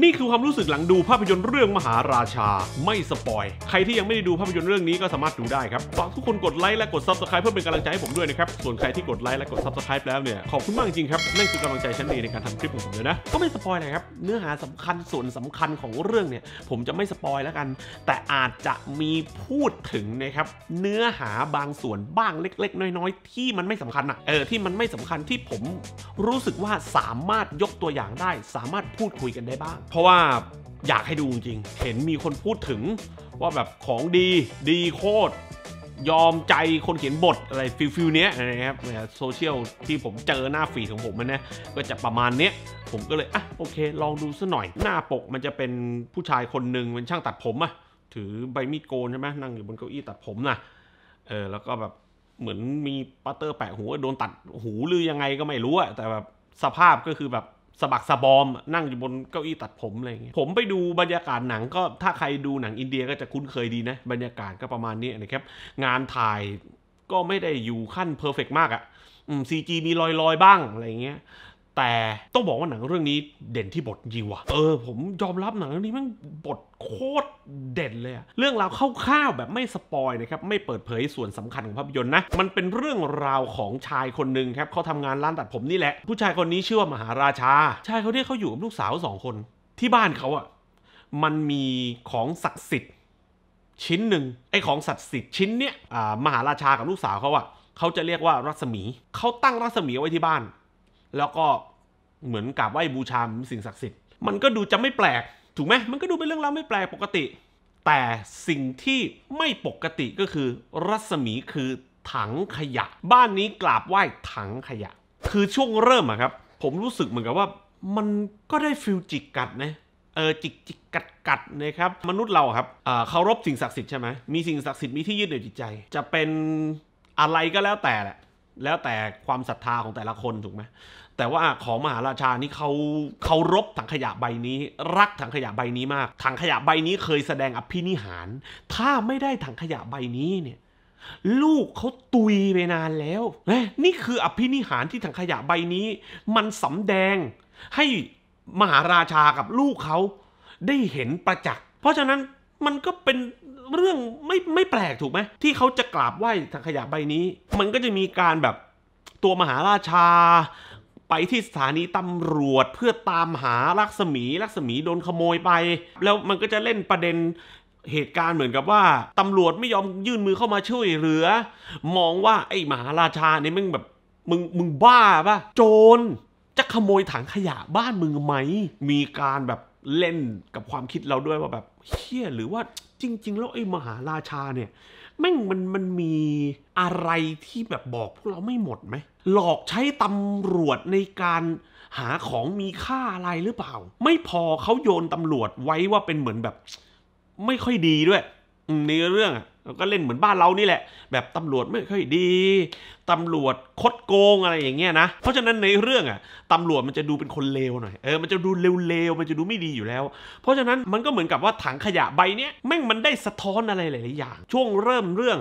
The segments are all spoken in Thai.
นี่คือความรู้สึกหลังดูภาพยนตร์เรื่องมหาราชาไม่สปอย ใครที่ยังไม่ได้ดูภาพยนตร์เรื่องนี้ก็สามารถดูได้ครับฝากทุกคนกดไลค์และกดซับสไครป์เพื่อเป็นกำลังใจให้ผมด้วยนะครับส่วนใครที่กดไลค์และกดซับสไครป์แล้วเนี่ยขอบคุณมากจริงครับนั่นคือกำลังใจชั้นดีในการทำคลิปของผมเลยนะก็ไม่สปอยเลยครับเนื้อหาสำคัญส่วนสำคัญของเรื่องเนี่ยผมจะไม่สปอยแล้วกัน แต่อาจจะมีพูดถึงนะครับเนื้อหาบางส่วนบ้างเล็ก ๆ น้อย ๆ ที่มันไม่สำคัญอะเออที่มันไม่สำคัญที่ผม รู้สึกว่าสามารถยกตัวอย่างได้ สามารถพูดคุยกันได้บ้างเพราะว่าอยากให้ดูจริง เห็นมีคนพูดถึงว่าแบบของดีดีโคตรยอมใจคนเขียนบทอะไรฟิลฟิลเนี้ยนะครับโซเชียลที่ผมเจอหน้าฝีของผมมันนะก็จะประมาณเนี้ย ผมก็เลย อ่ะโอเคลองดูซะหน่อยหน้าปกมันจะเป็นผู้ชายคนหนึ่งเป็นช่างตัดผมอะถือใบมีดโกนใช่ไหมนั่งอยู่บนเก้าอี้ตัดผมนะเออแล้วก็แบบเหมือนมีปัตเตอร์แปะหัวโดนตัดหูหรือยังไงก็ไม่รู้อะแต่แบบสภาพก็คือแบบสะบักสะบอมนั่งอยู่บนเก้าอี้ตัดผมอะไรอย่างเงี้ยผมไปดูบรรยากาศหนังก็ถ้าใครดูหนังอินเดียก็จะคุ้นเคยดีนะ บรรยากาศก็ประมาณนี้นะครับ งานถ่ายก็ไม่ได้อยู่ขั้นเพอร์เฟกมากอะ่ะซีจีมีลอยๆบ้าง อะไรเงี้ยแต่ต้องบอกว่าหนังเรื่องนี้เด่นที่บทจริงว่ะเออผมยอมรับหนังเรื่องนี้มันบทโคตรเด่นเลยอะเรื่องราวคร่าวๆแบบไม่สปอยนะครับไม่เปิดเผยส่วนสำคัญของภาพยนตร์นะ มันเป็นเรื่องราวของชายคนหนึ่งครับเขาทำงานร้านตัดผมนี่แหละ ผู้ชายคนนี้ชื่อว่ามหาราชา ชายเขาเนี่ยเขาอยู่กับลูกสาวสองคนที่บ้านเขาอะมันมีของศักดิ์สิทธิ์ ชิ้นหนึ่งไอ้ของศักดิ์สิทธิ์ชิ้นเนี้ยมหาราชากับลูกสาวเขาอะเขาจะเรียกว่ารัศมีเขาตั้งรัศมีไว้ที่บ้านแล้วก็เหมือนกับไหว้บูชาสิ่งศักดิ์สิทธิ์มันก็ดูจะไม่แปลก ถูกไหมมันก็ดูเป็นเรื่องราวไม่แปลกปกติ แต่สิ่งที่ไม่ปกติก็คือรัศมีคือถังขยะ บ้านนี้กราบไหว้ถังขยะ คือช่วงเริ่มอะครับผมรู้สึกเหมือนกับว่า มันก็ได้ฟิลจิกกัดนะเออจิกจิกกัดกัดนะครับ มนุษย์เราครับเคารพสิ่งศักดิ์สิทธิ์ใช่ไหมมีสิ่งศักดิ์สิทธิ์มีที่ยึดเหนี่ยวจิตใจ จะเป็นอะไรก็แล้วแต่แหละแล้วแต่ความศรัทธาของแต่ละคนถูกไหม แต่ว่าของมหาราชานี่เขาเคารพถังขยะใบนี้ รักถังขยะใบนี้มากถังขยะใบนี้เคยแสดงอภินิหาร ถ้าไม่ได้ถังขยะใบนี้เนี่ยลูกเขาตุยไปนานแล้ว นี่คืออภินิหารที่ถังขยะใบนี้ มันสำแดงให้มหาราชากับลูกเขาได้เห็นประจักษ์เพราะฉะนั้นมันก็เป็นเรื่องไม่ไม่แปลกถูกไหม ที่เขาจะกราบไหว้ถังขยะใบนี้ มันก็จะมีการแบบตัวมหาราชา ไปที่สถานีตำรวจเพื่อตามหาลักษมีลักษมีโดนขโมยไป แล้วมันก็จะเล่นประเด็นเหตุการณ์เหมือนกับว่าตำรวจไม่ยอมยื่นมือเข้ามาช่วยเหลือ มองว่าไอ้ มหาราชาเนี่ยมึงแบบมึงมึงบ้าปะโจรจะขโมยถังขยะบ้านมึงไหมมีการแบบเล่นกับความคิดเราด้วยว่าแบบเชี่ยหรือว่าจริงๆแล้ว ไอ้มหาราชาเนี่ยแม่งมันมันมีอะไรที่แบบบอกพวกเราไม่หมดไหม หลอกใช้ตำรวจในการหาของมีค่าอะไรหรือเปล่า ไม่พอเขาโยนตำรวจไว้ว่าเป็นเหมือนแบบไม่ค่อยดีด้วยในเรื่องก็เล่นเหมือนบ้านเรานี่แหละ แบบตำรวจไม่ค่อยดี ตำรวจคดโกงอะไรอย่างเงี้ยนะ เพราะฉะนั้นในเรื่องอ่ะตำรวจมันจะดูเป็นคนเลวหน่อยเออมันจะดูเลวๆ มันจะดูไม่ดีอยู่แล้ว เพราะฉะนั้นมันก็เหมือนกับว่าถังขยะใบเนี้ยแม่งมันได้สะท้อนอะไรหลายๆอย่าง ช่วงเริ่มเรื่อง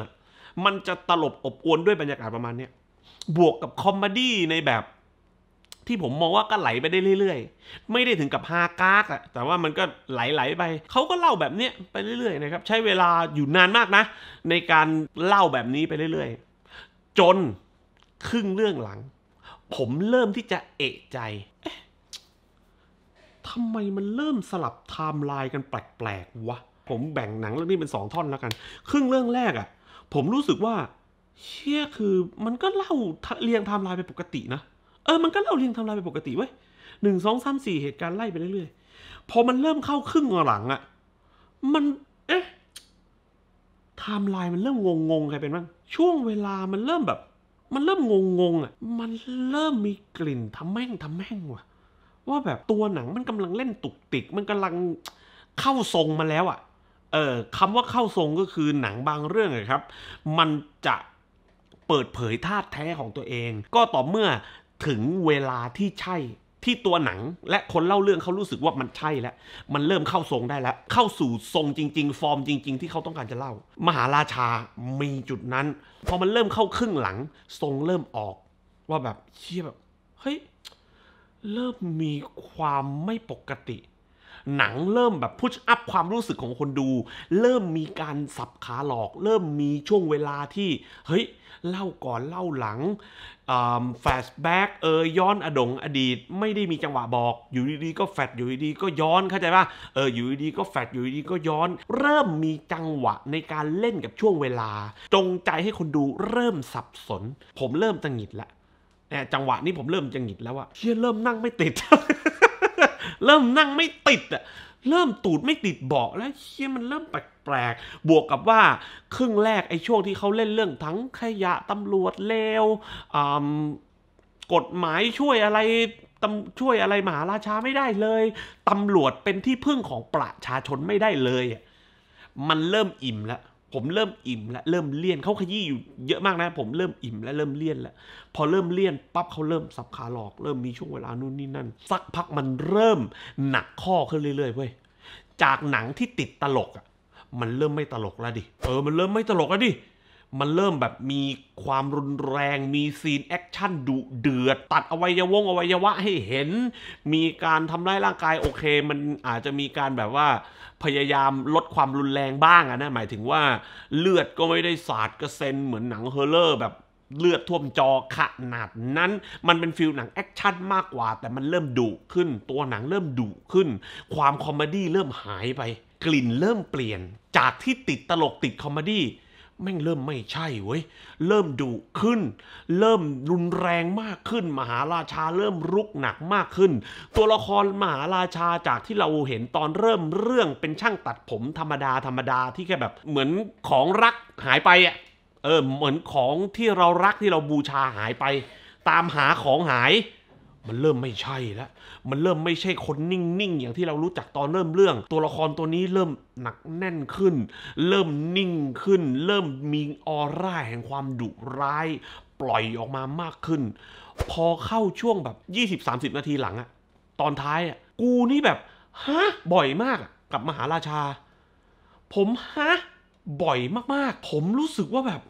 มันจะตลบอบอวนด้วยบรรยากาศประมาณเนี้ยบวกกับคอมเมดี้ในแบบที่ผมมองว่าก็ไหลไปได้เรื่อยๆ ไม่ได้ถึงกับฮากากอะ แต่ว่ามันก็ไหลๆไป เขาก็เล่าแบบเนี้ยไปเรื่อยๆนะครับ ใช้เวลาอยู่นานมากนะ ในการเล่าแบบนี้ไปเรื่อยๆ จนครึ่งเรื่องหลัง ผมเริ่มที่จะเอะใจทำไมมันเริ่มสลับไทม์ไลน์กันแปลกๆวะผมแบ่งหนังเรื่องนี้เป็นสองท่อนแล้วกัน ครึ่งเรื่องแรกอะผมรู้สึกว่า เชี่ยคือมันก็เล่าเรียงไทม์ไลน์ไปปกตินะเออ มันก็เล่าเรียงทำลายไปปกติเว้ยหนึ่ง สองสามสี่เหตุการณ์ไล่ไปเรื่อยๆ พอมันเริ่มเข้าครึ่งหลังอะมัน เอ๊ะไทม์ไลน์มันเริ่มงงๆใครเป็นบ้างช่วงเวลามันเริ่มแบบ มันเริ่มงงๆอ่ะ มันเริ่มมีกลิ่นทำแม่งทำแม่งว่ะ ว่าแบบตัวหนังมันกำลังเล่นตุกติก มันกำลังเข้าทรงมาแล้วอ่ะ เออคำว่าเข้าทรงก็คือหนังบางเรื่องครับ มันจะเปิดเผยธาตุแท้ของตัวเอง ก็ต่อเมื่อถึงเวลาที่ใช่ที่ตัวหนังและคนเล่าเรื่องเขารู้สึกว่ามันใช่แล้วมันเริ่มเข้าทรงได้แล้ว เข้าสู่ทรงจริง ๆ ฟอร์มจริงๆ ที่เขาต้องการจะเล่า มหาราชามีจุดนั้นพอมันเริ่มเข้าครึ่งหลัง ทรงเริ่มออก ว่าแบบเชี่ยแบบเฮ้ยเริ่มมีความไม่ปกติหนังเริ่มแบบพุชอัพความรู้สึกของคนดู เริ่มมีการสับขาหลอก เริ่มมีช่วงเวลาที่เฮ้ย เล่าก่อนเล่าหลังแฟชแบ็กเออย้อนอดง อดีต ไม่ได้มีจังหวะบอก อยู่ดีๆ ก็แฟดอยู่ดีๆก็ย้อนเข้าใจป่ะเอออยู่ดีๆก็แฟดอยู่ดีๆก็ย้อน เริ่มมีจังหวะในการเล่นกับช่วงเวลา จงใจให้คนดูเริ่มสับสน ผมเริ่มตังหิดละจังหวะนี้ผมเริ่มจังหิดแล้วอะเชี่ยเริ่มนั่งไม่ติดเริ่มนั่งไม่ติดอะเริ่มตูดไม่ติดเบาะแล้วเชี่ยมันเริ่มแปลกๆ บวกกับว่าครึ่งแรกไอ้ช่วงที่เขาเล่นเรื่องทั้งขยะตำรวจเลวกฎหมายช่วยอะไรตำช่วยอะไรมหาราชาไม่ได้เลย ตำรวจเป็นที่พึ่งของประชาชนไม่ได้เลยมันเริ่มอิ่มแล้วผมเริ่มอิ่มและเริ่มเลี่ยนเขาขยี้อยู่เยอะมากนะ ผมเริ่มอิ่มและเริ่มเลี่ยนแล้วพอเริ่มเลี่ยน ปั๊บเขาเริ่มสับขาหลอก เริ่มมีช่วงเวลานู่นนี่นั่น สักพักมันเริ่มหนักข้อขึ้นเรื่อยๆเว้ยจากหนังที่ติดตลกอ่ะ มันเริ่มไม่ตลกแล้วดิเออ มันเริ่มไม่ตลกแล้วดิมันเริ่มแบบมีความรุนแรง มีซีนแอคชั่นดุเดือดตัดอวัยวงอวัยวะให้เห็น มีการทำร้ายร่างกาย โอเค มันอาจจะมีการแบบว่าพยายามลดความรุนแรงบ้างอะนะ หมายถึงว่า เลือดก็ไม่ได้สาดกระเซ็นเหมือนหนังเฮอร์เลอร์แบบเลือดท่วมจอขนาดนั้น มันเป็นฟิลหนังแอคชั่นมากกว่า แต่มันเริ่มดุขึ้น ตัวหนังเริ่มดุขึ้น ความคอมเมดี้เริ่มหายไป กลิ่นเริ่มเปลี่ยนจากที่ติดตลกติดคอมเมดี้แม่งเริ่มไม่ใช่เว้ย เริ่มดุขึ้น เริ่มรุนแรงมากขึ้น มหาราชาเริ่มรุกหนักมากขึ้น ตัวละครมหาราชาจากที่เราเห็นตอนเริ่มเรื่องเป็นช่างตัดผมธรรมดาธรรมดาที่แค่แบบเหมือนของรักหายไปอ่ะ เออเหมือนของที่เรารักที่เราบูชาหายไป ตามหาของหายมันเริ่มไม่ใช่แล้ว มันเริ่มไม่ใช่คนนิ่งๆ อย่างที่เรารู้จักตอนเริ่มเรื่อง ตัวละครตัวนี้เริ่มหนักแน่นขึ้น เริ่มนิ่งขึ้น เริ่มมีออร่าแห่งความดุร้าย ปล่อยออกมามากขึ้น พอเข้าช่วงแบบ20-30 นาทีหลังอะตอนท้ายอะกูนี่แบบฮะบ่อยมาก กับมหาราชา ผมฮะบ่อยมากๆ ผมรู้สึกว่าแบบ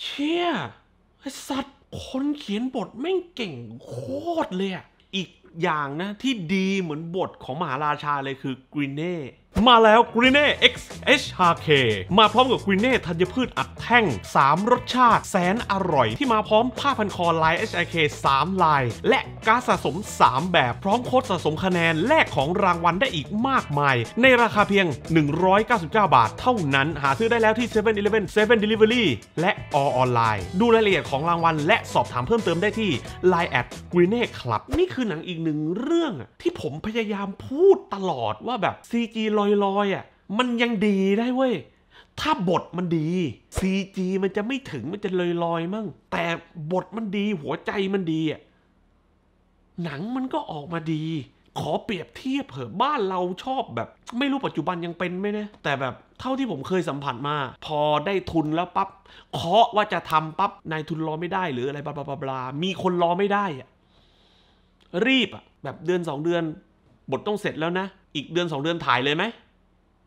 เชี่ยไอ้สัตว์คนเขียนบทแม่งเก่งโคตรเลยอ่ะอีกอย่างนะที่ดีเหมือนบทของมหาราชาเลยคือกรีเน่มาแล้วกรีเน่ XHK มาพร้อมกับกรีเน่ธัญพืชอัดแท่ง 3รสชาติ แสนอร่อยที่มาพร้อมผ้าพันคอลาย HIK 3 ลาย และการสะสม 3 แบบพร้อมโค้ดสะสมคะแนน แลกของรางวัลได้อีกมากมาย ในราคาเพียง 199 บาทเท่านั้นหาซื้อได้แล้วที่7 e เ e ่ e อเล7 Delivery และอออนไลน์ดูรายละเอียดของรางวัลและสอบถามเพิ่มเติมได้ที่ Line แอดกรีเน่คลับนี่คือหนังอีกหนึ่งเรื่องที่ผมพยายามพูดตลอดว่าแบบ CG ลอยลอยอ่ะมันยังดีได้เว้ยถ้าบทมันดี CG มันจะไม่ถึงมันจะลอยลอยมั่งแต่บทมันดีหัวใจมันดีอ่ะหนังมันก็ออกมาดี ขอเปรียบเทียบเผอบ้านเราชอบแบบ ไม่รู้ปัจจุบันยังเป็นไหมนะแต่แบบเท่าที่ผมเคยสัมผัสมา พอได้ทุนแล้วปับ๊บเคาะว่าจะทำปับ๊บนายทุนรอไม่ได้หรืออะไรบลาบลามีคนรอไม่ได้อะรีบอะแบบเดือน 2 เดือน บทต้องเสร็จแล้วนะ อีกเดือน 2 เดือนถ่ายเลยไหม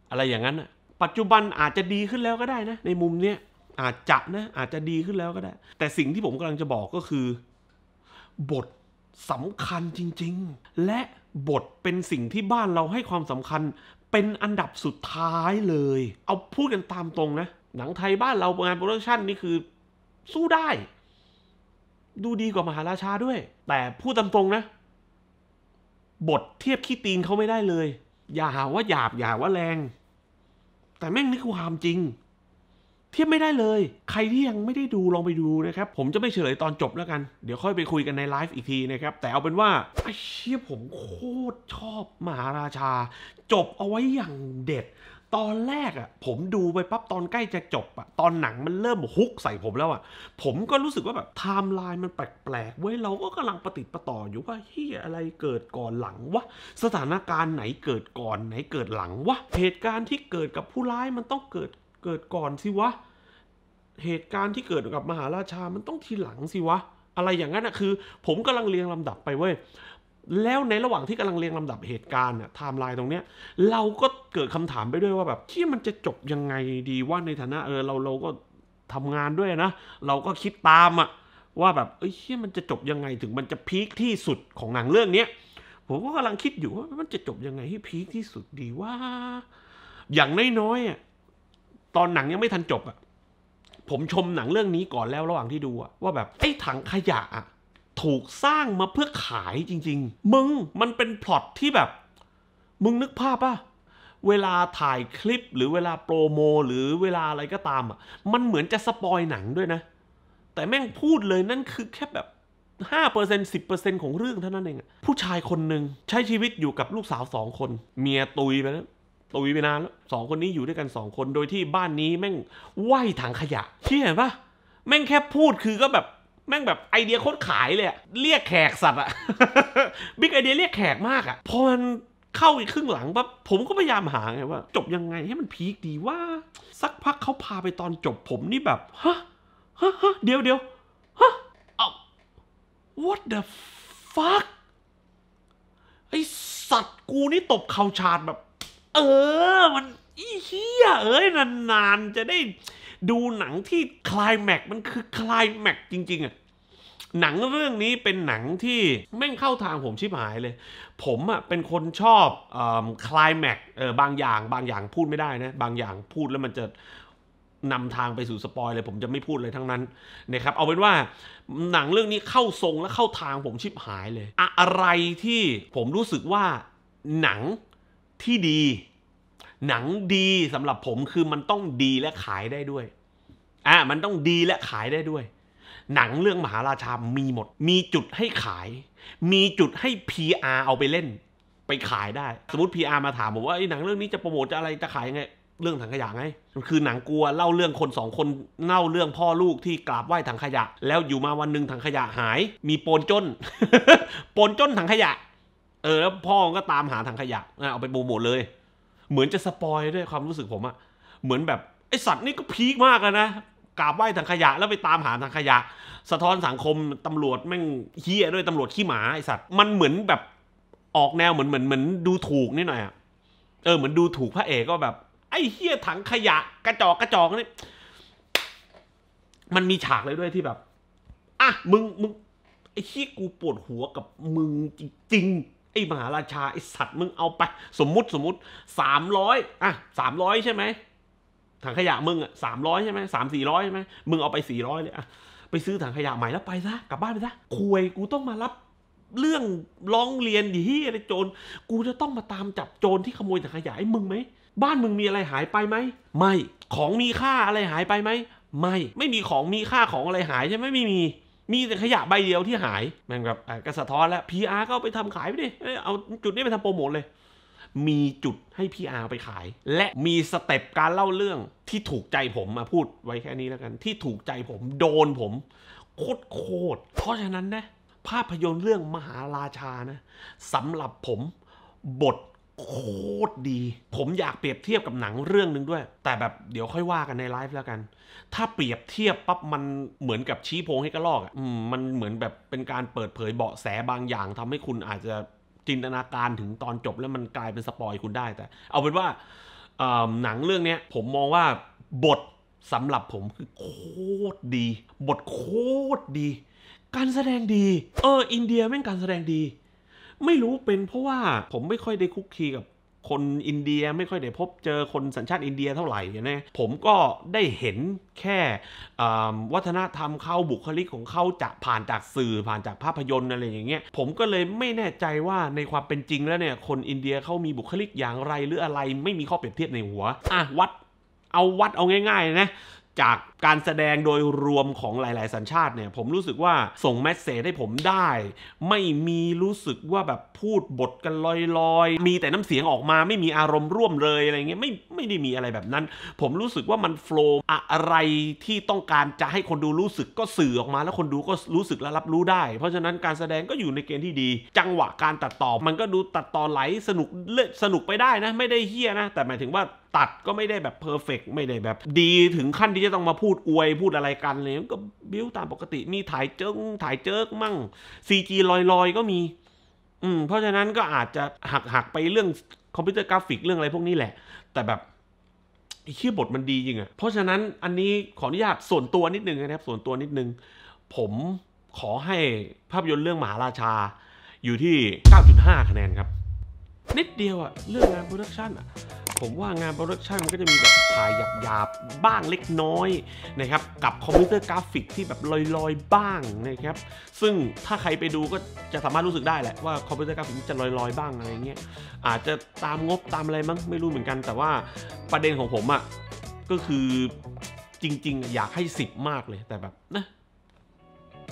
อะไรอย่างนั้นอะปัจจุบันอาจจะดีขึ้นแล้วก็ได้นะในมุมเนี้ยอาจจะนะอาจจะดีขึ้นแล้วก็ได้ แต่สิ่งที่ผมกำลังจะบอกก็คือ บทสำคัญจริงๆ และบทเป็นสิ่งที่บ้านเราให้ความสำคัญ เป็นอันดับสุดท้ายเลย เอาพูดกันตามตรงนะหนังไทยบ้านเรางานโปรดักชันนี่คือสู้ได้ ดูดีกว่ามหาราชาด้วย แต่พูดตามตรงนะบทเทียบขี้ตีนเขาไม่ได้เลย อย่าหาว่าหยาบ อย่าว่าแรง แต่แม่งนี่คือความจริง เทียบไม่ได้เลย ใครที่ยังไม่ได้ดูลองไปดูนะครับ ผมจะไม่เฉลยตอนจบแล้วกัน เดี๋ยวค่อยไปคุยกันในไลฟ์อีกทีนะครับ แต่เอาเป็นว่าไอ้เชี่ยผมโคตรชอบมหาราชา จบเอาไว้อย่างเด็ดตอนแรกอะ่ะผมดูไปปั๊บตอนใกล้จะจบอะ่ะตอนหนังมันเริ่มฮุกใส่ผมแล้วอะ่ะผมก็รู้สึกว่าแบบไทม์ไลน์มันแปลกๆเว้ยเราก็กำลังปฏิดประต่ออยู่ว่าเฮียอะไรเกิดก่อนหลังวะสถานการณ์ไหนเกิดก่อนไหนเกิดหลังวะเหตุการณ์ที่เกิดกับผู้ร้ายมันต้องเกิดเกิดก่อนสิวะเหตุการณ์ที่เกิดกับมหาราชามันต้องทีหลังสิวะอะไรอย่างนั้นอะคือ ผมกำลังเรียงลำดับไปเว้ยแล้วในระหว่างที่กำลังเรียงลำดับเหตุการณ์เนี่ยไทม์ไลน์ตรงเนี้ยเราก็เกิดคำถามไปด้วยว่าแบบที่มันจะจบยังไงดีว่าในฐานะ เออ เราเราก็ทำงานด้วยนะเราก็คิดตามอะว่าแบบ เอ้ยีมันจะจบยังไงถึงมันจะพีคที่สุดของหนังเรื่องเนี้ยผมก็กำลังคิดอยู่ว่า มันจะจบยังไงให้พีคที่สุดดีว่าอย่างน้อยๆอ่ะตอนหนังยังไม่ทันจบอ่ะผมชมหนังเรื่องนี้ก่อนแล้วระหว่างที่ดูอะว่าแบบไอ้ถังขยะอ่ะถูกสร้างมาเพื่อขายจริง ๆ มึงมันเป็นพล็อตที่แบบ มึงนึกภาพป่ะ เวลาถ่ายคลิปหรือเวลาโปรโมหรือเวลาอะไรก็ตามอ่ะ มันเหมือนจะสปอยหนังด้วยนะ แต่แม่งพูดเลยนั่นคือแค่แบบ 5% 10%ของเรื่องเท่านั้นเองผู้ชายคนหนึ่งใช้ชีวิตอยู่กับลูกสาวสองคน เมียตุยไปแล้วตุยไปนานแล้วสองคนนี้อยู่ด้วยกันสองคนโดยที่บ้านนี้แม่งไหวถังขยะที่เห็นปะแม่งแค่พูดคือก็แบบแม่งแบบไอเดียโคตรขายเลยอะเรียกแขกสัตว์อะบิ๊กไอเดียเรียกแขกมากอะพอมันเข้าอีกครึ่งหลังปั๊บผมก็พยายามหาไงว่า จบยังไงให้มันพีคดีว่า สักพักเขาพาไปตอนจบผมนี่แบบ ฮะ ฮะฮะเดี๋ยวเดี๋ยวฮะเอา what the fuck ไอสัตว์กูนี่ตบเข่าชาดแบบ เออมันอีเหี้ยเอ้ย นานๆ จะได้ดูหนังที่คลายแม็กมันคือคลายแม็กจริงๆอะหนังเรื่องนี้เป็นหนังที่แม่งเข้าทางผมชิบหายเลย ผมอ่ะเป็นคนชอบคลายแม็กบางอย่างบางอย่างพูดไม่ได้นะบางอย่างพูดแล้วมันจะนำทางไปสู่สปอยเลย ผมจะไม่พูดเลยทั้งนั้นนะครับเอาเป็นว่าหนังเรื่องนี้เข้าทรงและเข้าทางผมชิบหายเลย อะไรที่ผมรู้สึกว่าหนังที่ดีหนังดีสำหรับผมคือมันต้องดีและขายได้ด้วย อ่ามันต้องดีและขายได้ด้วย หนังเรื่องมหาราชามีหมด มีจุดให้ขาย มีจุดให้ PR เอาไปเล่น ไปขายได้ สมมติ PR มาถามผมว่าไอ้หนังเรื่องนี้จะโปรโมทจะอะไรจะขายยังไง เรื่องถังขยะไง มันคือหนังกลัวเล่าเรื่องคนสองคน เล่าเรื่องพ่อลูกที่กราบไหว้ถังขยะ แล้วอยู่มาวันหนึ่งถังขยะหาย มีปนจนปนจนถังขยะ เออ แล้วพ่อก็ตามหาถังขยะเอาไปโปรโมทเลยเหมือนจะสปอยด้วยความรู้สึกผมอะเหมือนแบบไอสัตว์นี่ก็พีคมากนะกราบไหว้ถังขยะ แล้วไปตามหาถังขยะ สะท้อนสังคมตำรวจแม่งเฮี้ยด้วยตำรวจขี้หมาไอสัตว์ มันเหมือนแบบ ออกแนวเหมือนเหมือนเหมือนดูถูกนิดหน่อยอะเออเหมือนดูถูกพระเอกก็แบบ ไอเฮี้ยถังขยะ กระจอกกระจอกนี่มันมีฉากเลยด้วยที่แบบอ่ะมึงมึงไอ้เฮี้ยกูปวดหัวกับมึงจริงไอ้มหาราชาไอ้สัตว์มึงเอาไป สมมุติสมมุติสามร้อยอ่ะสามร้อยใช่ไหมถังขยะมึงอ่ะสามร้อยใช่ไหมสามสี่ร้อยใช่ไหมมึงเอาไปสี่ร้อยเลยอ่ะไปซื้อถังขยะใหม่แล้วไปซะกลับบ้านไปซะคุยกูต้องมารับเรื่องร้องเรียนดิฮี่อะไรโจรกูจะต้องมาตามจับโจรที่ขโมยถังขยะให้มึงไหมบ้านมึงมีอะไรหายไปไหม ไม่ของมีค่าอะไรหายไปไหม ไม่ไม่มีของมีค่าของอะไรหายใช่ไหมไม่มีมีแต่ขยะใบเดียวที่หายมันแบบกระสะท้อนแล้ว PR ก็ไปทำขายไปดิเอาจุดนี้ไปทำโปรโมทเลย มีจุดให้ PR ไปขาย และมีสเต็ปการเล่าเรื่องที่ถูกใจผมมาพูดไว้แค่นี้แล้วกันที่ถูกใจผมโดนผมโคตรโคตรเพราะฉะนั้นนะภาพยนตร์เรื่องมหาราชานะสำหรับผมบทโคตรดี ผมอยากเปรียบเทียบกับหนังเรื่องนึงด้วย แต่แบบเดี๋ยวค่อยว่ากันในไลฟ์แล้วกัน ถ้าเปรียบเทียบปั๊บมันเหมือนกับชี้โพงให้กระลอกอ่ะมันเหมือนแบบเป็นการเปิดเผยเบาะแสบางอย่าง ทำให้คุณอาจจะจินตนาการถึงตอนจบแล้วมันกลายเป็นสปอยคุณได้แต่ เอาเป็นว่า หนังเรื่องนี้ผมมองว่าบทสำหรับผมคือโคตรดี บทโคตรดี การแสดงดี เอออินเดียแม่งการแสดงดีไม่รู้เป็นเพราะว่าผมไม่ค่อยได้คุกคีกับคนอินเดียไม่ค่อยได้พบเจอคนสัญชาติอินเดียเท่าไหร่นะผมก็ได้เห็นแค่วัฒนธรรมเขาบุคลิกของเขาจะผ่านจากสื่อผ่านจากภาพยนตร์อะไรอย่างเงี้ยผมก็เลยไม่แน่ใจว่าในความเป็นจริงแล้วเนี่ยคนอินเดียเขามีบุคลิกอย่างไร หรืออะไรไม่มีข้อเปรียบเทียบในหัวอ่ะวัดเอาวัดเอาง่ายๆนะจากการแสดงโดยรวมของหลาย ๆสัญชาติเนี่ย ผมรู้สึกว่าส่งแมสเซจให้ผมได้ไม่มีรู้สึกว่าแบบพูดบทกันลอยๆ มีแต่น้ำเสียงออกมาไม่มีอารมณ์ร่วมเลยอะไรเงี้ยไม่ไม่ได้มีอะไรแบบนั้นผมรู้สึกว่ามันโฟล์อะไรที่ต้องการจะให้คนดูรู้สึกก็สื่อออกมา แล้วคนดูก็รู้สึกและรับรู้ได้เพราะฉะนั้นการแสดงก็อยู่ในเกณฑ์ที่ดี จังหวะการตัดต่อมันก็ดูตัดต่อไหลสนุกเลสนุกไปได้นะไม่ได้เฮี้ยนะแต่หมายถึงว่าตัดก็ไม่ได้แบบเพอร์เฟกไม่ได้แบบ ดีถึงขั้นที่จะต้องมาพูดพูดอวยพูดอะไรกันเลยก็บิ้วตามปกติ มีถ่ายเจิงถ่ายเจิกมั่งซีจีลอยๆก็มี อืม เพราะฉะนั้นก็อาจจะหักหักไปเรื่องคอมพิวเตอร์กราฟิกเรื่องอะไรพวกนี้แหละ แต่แบบชื่อบทมันดีจริงอะเพราะฉะนั้นอันนี้ขออนุญาตส่วนตัวนิดนึงนะครับ ส่วนตัวนิดนึง ผมขอให้ภาพยนตร์เรื่องมหาราชา อยู่ที่ 9.5 คะแนนครับ นิดเดียวอะเรื่องงานโปรดักชั่นอะผมว่างานโปรดักชันมันก็จะมีแบบถ่ายหยาบๆ บ้างเล็กน้อยนะครับกับคอมพิวเตอร์กราฟิกที่แบบลอยๆบ้างนะครับ ซึ่งถ้าใครไปดูก็จะสามารถรู้สึกได้แหละว่าคอมพิวเตอร์กราฟิกจะลอยๆบ้างอะไรเงี้ยอาจจะตามงบตามอะไรมั้งไม่รู้เหมือนกัน แต่ว่าประเด็นของผมอะ่ะก็คือจริงๆ อยากให้10มากเลยแต่แบบนะ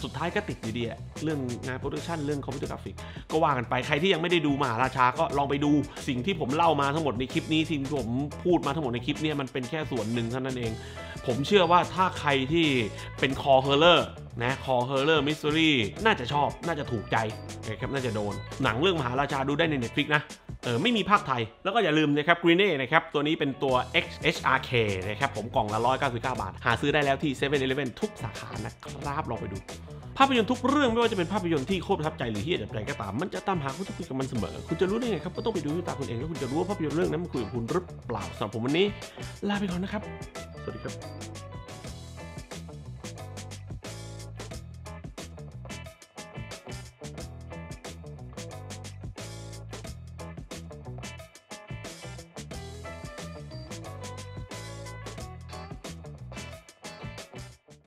สุดท้ายก็ติดอยู่ดีเรื่องงานโปรดักชันเรื่องคอมพิวเตอร์กราฟิกก็ว่ากันไป ใครที่ยังไม่ได้ดูมหาราชา ก็ลองไปดูสิ่งที่ผมเล่ามาทั้งหมดในคลิปนี้ที่ผมพูดมาทั้งหมดในคลิปนี้มันเป็นแค่ส่วนหนึ่งเท่านั้นเอง ผมเชื่อว่าถ้าใครที่เป็นคอเฮอร์เลอร์นะคอเฮอร์เลอร์มิสซิรี่น่าจะชอบน่าจะถูกใจนะครับน่าจะโดน หนังเรื่องมหาราชาดูได้ใน Netflix นะเออไม่มีภาคไทยแล้วก็อย่าลืมนะครับกรีเน่นะครับตัวนี้เป็นตัว XHRK นะครับผมกล่องละ 199 บาท หาซื้อได้แล้วที่7 e เ e ่ e อทุกสาขานะครับ ลองไปดู ภาพยนตร์ทุกเรื่อง ไม่ว่าจะเป็นภาพยนตร์ที่โคตรประทับใจหรือที่ดแปลจก็ตาม มันจะตามหาคุณทุกคนกับมันเสมอ คุณจะรู้ได้ไงครับก็ต้องไปดูด้วยตาคุณเอง แล้วคุณจะรู้ว่าภาพยนตร์เรื่องนั้นมันคุยกับคุณหรือเปล่าสำหรับผมวันนี้ ลาไปก่อนนะครับ สวัสดีครับ